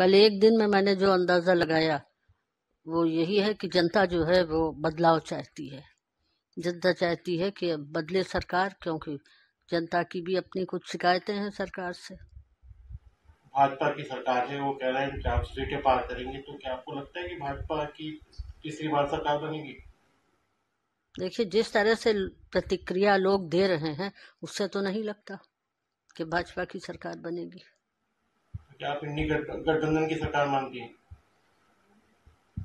कल एक दिन में मैंने जो अंदाज़ा लगाया वो यही है कि जनता जो है वो बदलाव चाहती है जनता चाहती है कि अब बदले सरकार क्योंकि जनता की भी अपनी कुछ शिकायतें हैं सरकार से भाजपा की सरकार है वो कह रहे हैं कि आप सीटें पार करेंगे तो क्या आपको लगता है कि भाजपा की तीसरी बार सरकार बनेगी देखिए जिस तरह से प्रतिक्रिया लोग दे रहे हैं उससे तो नहीं लगता कि भाजपा की सरकार बनेगी क्या आप इंडी गठबंधन की सरकार मानती हैं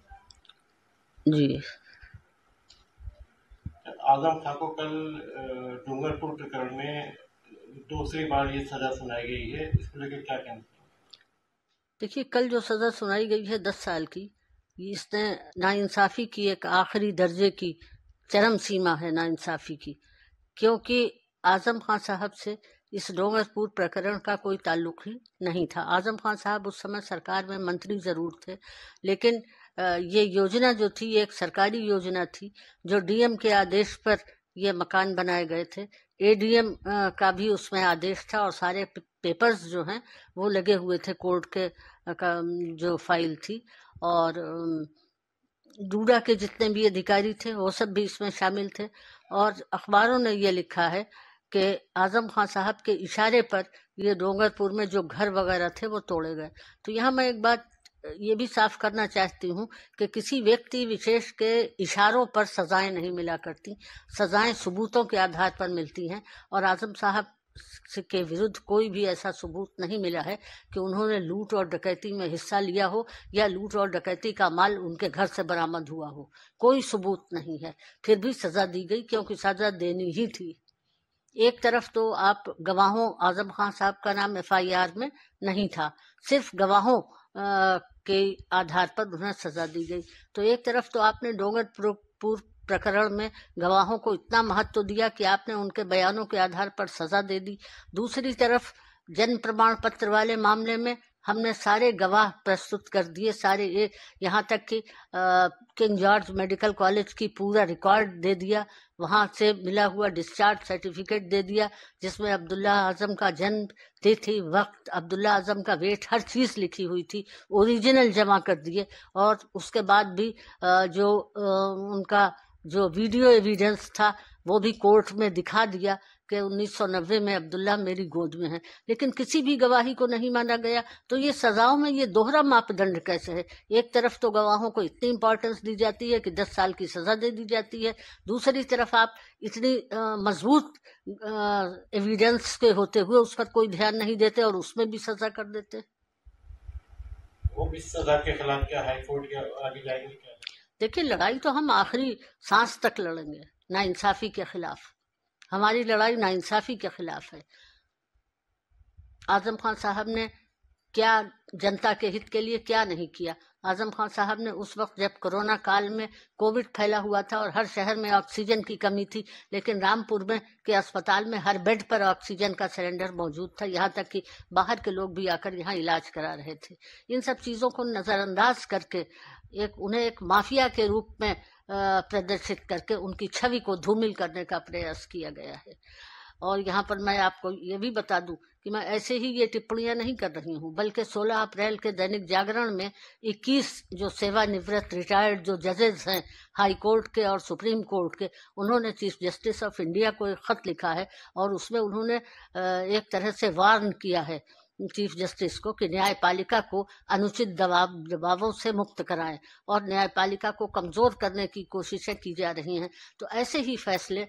जी आजम खां को कल डूंगरपुर प्रकरण में दूसरी बार ये सजा सुनाई गई है इसको लेकर क्या कहना देखिए कल जो सजा सुनाई गई है दस साल की इसने नाइंसाफ़ी की एक आखिरी दर्जे की चरम सीमा है नाइंसाफ़ी की क्योंकि आजम खान साहब से इस डोंगरपुर प्रकरण का कोई ताल्लुक ही नहीं था आजम खान साहब उस समय सरकार में मंत्री ज़रूर थे लेकिन ये योजना जो थी एक सरकारी योजना थी जो डीएम के आदेश पर ये मकान बनाए गए थे एडीएम का भी उसमें आदेश था और सारे पेपर्स जो हैं वो लगे हुए थे कोर्ट के का जो फाइल थी और डूडा के जितने भी अधिकारी थे वो सब भी इसमें शामिल थे और अखबारों ने ये लिखा है के आज़म खां साहब के इशारे पर ये डोंगरपुर में जो घर वगैरह थे वो तोड़े गए तो यहाँ मैं एक बात ये भी साफ करना चाहती हूँ कि किसी व्यक्ति विशेष के इशारों पर सजाएं नहीं मिला करती सजाएं सबूतों के आधार पर मिलती हैं और आज़म साहब के विरुद्ध कोई भी ऐसा सबूत नहीं मिला है कि उन्होंने लूट और डकैती में हिस्सा लिया हो या लूट और डकैती का माल उनके घर से बरामद हुआ हो कोई सबूत नहीं है फिर भी सजा दी गई क्योंकि सजा देनी ही थी एक तरफ तो आप गवाहों आजम खान साहब का नाम एफआईआर में नहीं था सिर्फ गवाहों आ, के आधार पर उन्हें सजा दी गई तो एक तरफ तो आपने डोंगरपुर प्रकरण में गवाहों को इतना महत्व दिया कि आपने उनके बयानों के आधार पर सजा दे दी दूसरी तरफ जन्म प्रमाण पत्र वाले मामले में हमने सारे गवाह प्रस्तुत कर दिए सारे ये यहाँ तक कि किंग जॉर्ज मेडिकल कॉलेज की पूरा रिकॉर्ड दे दिया वहाँ से मिला हुआ डिस्चार्ज सर्टिफिकेट दे दिया जिसमें अब्दुल्ला आजम का जन्म तिथि वक्त अब्दुल्ला आजम का वेट हर चीज़ लिखी हुई थी ओरिजिनल जमा कर दिए और उसके बाद भी जो उनका जो वीडियो एविडेंस था वो भी कोर्ट में दिखा दिया कि 1990 में अब्दुल्ला मेरी गोद में है लेकिन किसी भी गवाही को नहीं माना गया तो ये सजाओं में ये दोहरा मापदंड कैसे है एक तरफ तो गवाहों को इतनी इंपॉर्टेंस दी जाती है कि दस साल की सजा दे दी जाती है दूसरी तरफ आप इतनी मजबूत एविडेंस के होते हुए उस पर कोई ध्यान नहीं देते और उसमें भी सजा कर देते वो सजा के खिलाफ क्या हाईकोर्ट क्या देखिए लड़ाई तो हम आखिरी सांस तक लड़ेंगे ना इंसाफी के खिलाफ हमारी लड़ाई नाइंसाफ़ी के ख़िलाफ़ है आज़म खान साहब ने क्या जनता के हित के लिए क्या नहीं किया आजम खान साहब ने उस वक्त जब कोरोना काल में कोविड फैला हुआ था और हर शहर में ऑक्सीजन की कमी थी लेकिन रामपुर में के अस्पताल में हर बेड पर ऑक्सीजन का सिलेंडर मौजूद था यहाँ तक कि बाहर के लोग भी आकर यहाँ इलाज करा रहे थे इन सब चीज़ों को नज़रअंदाज करके एक उन्हें एक माफिया के रूप में प्रदर्शित करके उनकी छवि को धूमिल करने का प्रयास किया गया है और यहाँ पर मैं आपको ये भी बता दूं कि मैं ऐसे ही ये टिप्पणियां नहीं कर रही हूँ बल्कि 16 अप्रैल के दैनिक जागरण में 21 जो सेवानिवृत्त रिटायर्ड जो जजेज हैं हाई कोर्ट के और सुप्रीम कोर्ट के उन्होंने चीफ जस्टिस ऑफ इंडिया को एक ख़त लिखा है और उसमें उन्होंने एक तरह से वार्न किया है चीफ जस्टिस को कि न्यायपालिका को अनुचित दबाव दबावों से मुक्त कराएं और न्यायपालिका को कमजोर करने की कोशिशें की जा रही हैं तो ऐसे ही फैसले